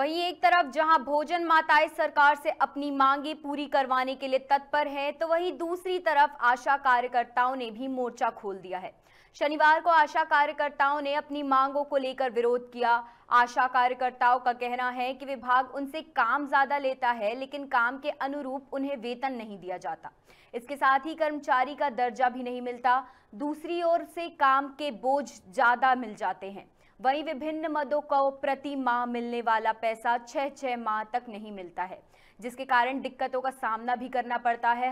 वहीं एक तरफ जहां भोजन माताएं सरकार से अपनी मांगे पूरी करवाने के लिए तत्पर हैं तो वहीं दूसरी तरफ आशा कार्यकर्ताओं ने भी मोर्चा खोल दिया है शनिवार को आशा कार्यकर्ताओं ने अपनी मांगों को लेकर विरोध किया आशा कार्यकर्ताओं का कहना है कि विभाग उनसे काम ज्यादा लेता है लेकिन काम के अनुरूप उन्हें वेतन नहीं दिया जाता इसके साथ ही कर्मचारी का दर्जा भी नहीं मिलता दूसरी ओर से काम के बोझ ज्यादा मिल जाते हैं वहीं विभिन्न मदों को प्रति माह मिलने वाला पैसा छह छह माह तक नहीं मिलता है जिसके कारण दिक्कतों का सामना भी करना पड़ता है